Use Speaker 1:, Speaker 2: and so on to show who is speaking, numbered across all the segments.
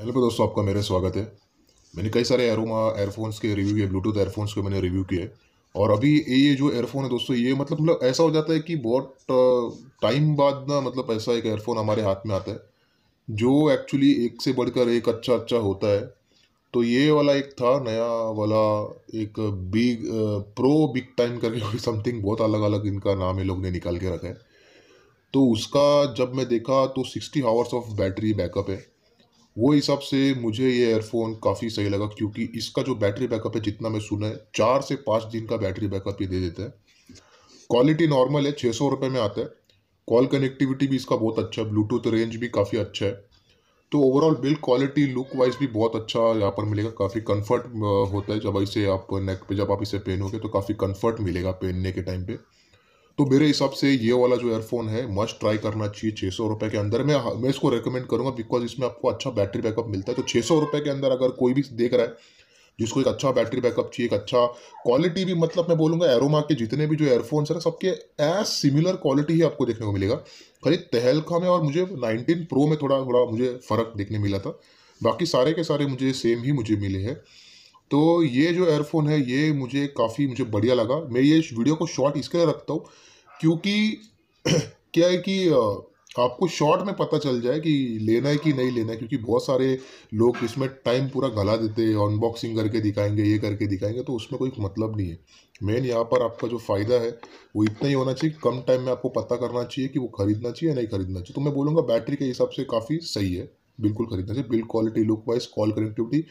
Speaker 1: hello तो पे दोस्तों आपका मेरा स्वागत है मैंने कई सारे एरोमा एयरफोन्स के रिव्यू किए ब्लूटूथ एयरफोन्स के मैंने रिव्यू किए और अभी ये जो एयरफोन है दोस्तों ये मतलब मतलब ऐसा हो जाता है कि बहुत टाइम बाद ना मतलब ऐसा एक एयरफोन हमारे हाथ में आता है जो एक्चुअली एक से बढ़कर एक अच्छा अच्छा होता है तो ये वाला एक था नया वाला एक बिग प्रो बिग टाइम करके समथिंग बहुत अलग अलग इनका नाम है लोग ने निकाल के रखा है तो उसका जब मैं देखा तो sixty hours of battery backup है वो हिसाब से मुझे ये एयरफोन काफ़ी सही लगा क्योंकि इसका जो बैटरी बैकअप है जितना मैं सुना है चार से पाँच दिन का बैटरी बैकअप ये दे देता है क्वालिटी नॉर्मल है छः सौ रुपये में आता है कॉल कनेक्टिविटी भी इसका बहुत अच्छा है ब्लूटूथ रेंज भी काफ़ी अच्छा है तो overall build quality look wise भी बहुत अच्छा यहाँ पर मिलेगा काफ़ी कंफर्ट होता है जब इसे आप नेक पे जब आप इसे पहनोगे तो काफ़ी कंफर्ट मिलेगा पहनने के टाइम पे तो मेरे हिसाब से ये वाला जो एयरफोन है मस्ट ट्राई करना चाहिए छः सौ रुपये के अंदर मैं मैं इसको रेकमेंड करूँगा बिकॉज इसमें आपको अच्छा बैटरी बैकअप मिलता है तो छः सौ रुपये के अंदर अगर कोई भी देख रहा है जिसको एक अच्छा बैटरी बैकअप चाहिए एक अच्छा क्वालिटी भी मतलब मैं बोलूँगा एरोमा के जितने भी जो एयरफोन्स हैं सबके एज सिमिलर क्वालिटी ही आपको देखने को मिलेगा खाली तहलका में और मुझे नाइनटीन प्रो में थोड़ा थोड़ा मुझे फ़र्क देखने मिला था बाकी सारे के सारे मुझे सेम ही मुझे मिले हैं तो ये जो एयरफोन है ये मुझे काफ़ी मुझे बढ़िया लगा मैं ये वीडियो को शॉर्ट इसके लिए रखता हूँ क्योंकि क्या है कि आपको शॉर्ट में पता चल जाए कि लेना है कि नहीं लेना है क्योंकि बहुत सारे लोग इसमें टाइम पूरा गला देते हैं अनबॉक्सिंग करके दिखाएंगे ये करके दिखाएंगे तो उसमें कोई मतलब नहीं है मेन यहाँ पर आपका जो फ़ायदा है वो इतना ही होना चाहिए कम टाइम में आपको पता करना चाहिए कि वो खरीदना चाहिए या नहीं खरीदना चाहिए तो मैं बोलूँगा बैटरी के हिसाब से काफ़ी सही है बिल्कुल खरीदना चाहिए build quality look wise call connectivity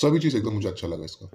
Speaker 1: सभी चीज़ एकदम मुझे अच्छा लगा इसका